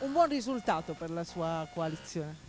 un buon risultato per la sua coalizione.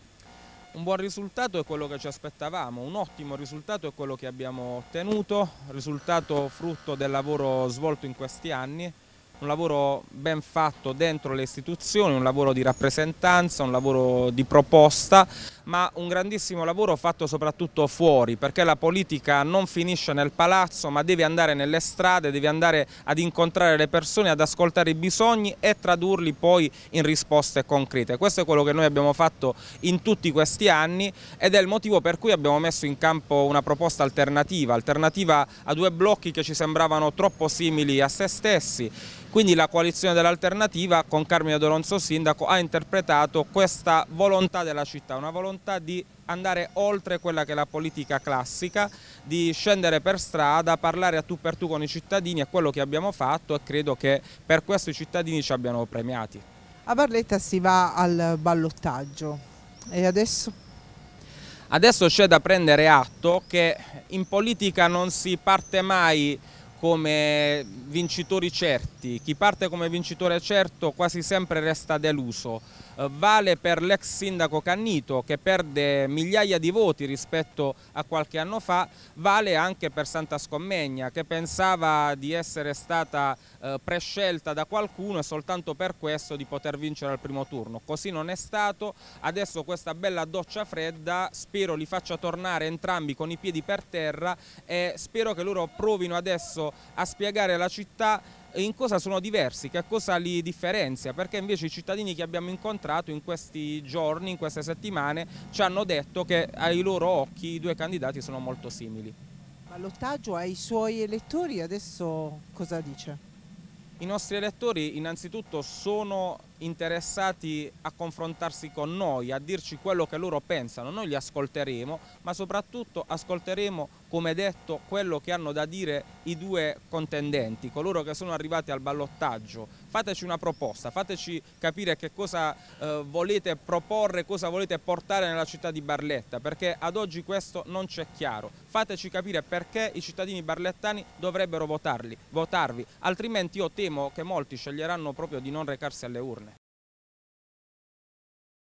Un buon risultato è quello che ci aspettavamo, un ottimo risultato è quello che abbiamo ottenuto, risultato frutto del lavoro svolto in questi anni, un lavoro ben fatto dentro le istituzioni, un lavoro di rappresentanza, un lavoro di proposta, ma un grandissimo lavoro fatto soprattutto fuori, perché la politica non finisce nel palazzo, ma deve andare nelle strade, deve andare ad incontrare le persone, ad ascoltare i bisogni e tradurli poi in risposte concrete. Questo è quello che noi abbiamo fatto in tutti questi anni ed è il motivo per cui abbiamo messo in campo una proposta alternativa, alternativa a due blocchi che ci sembravano troppo simili a se stessi. Quindi la coalizione dell'alternativa con Carmine Doronzo Sindaco ha interpretato questa volontà della città, una volontà volontà di andare oltre quella che è la politica classica, di scendere per strada, parlare a tu per tu con i cittadini, è quello che abbiamo fatto e credo che per questo i cittadini ci abbiano premiati. A Barletta si va al ballottaggio e adesso? Adesso c'è da prendere atto che in politica non si parte mai come vincitori certi, chi parte come vincitore certo quasi sempre resta deluso. Eh, vale per l'ex sindaco Cannito che perde migliaia di voti rispetto a qualche anno fa, vale anche per Santa Scommegna che pensava di essere stata eh, prescelta da qualcuno e soltanto per questo di poter vincere al primo turno. Così non è stato, adesso questa bella doccia fredda spero li faccia tornare entrambi con i piedi per terra e spero che loro provino adesso a spiegare alla città in cosa sono diversi, che cosa li differenzia, perché invece i cittadini che abbiamo incontrato in questi giorni, in queste settimane, ci hanno detto che ai loro occhi i due candidati sono molto simili. Ma Lottaggio ai suoi elettori adesso cosa dice? I nostri elettori innanzitutto sono interessati a confrontarsi con noi, a dirci quello che loro pensano, noi li ascolteremo, ma soprattutto ascolteremo, come detto, quello che hanno da dire i due contendenti, coloro che sono arrivati al ballottaggio. Fateci una proposta, fateci capire che cosa eh, volete proporre, cosa volete portare nella città di Barletta, perché ad oggi questo non c'è chiaro. Fateci capire perché i cittadini barlettani dovrebbero votarli, votarvi, altrimenti io temo che molti sceglieranno proprio di non recarsi alle urne.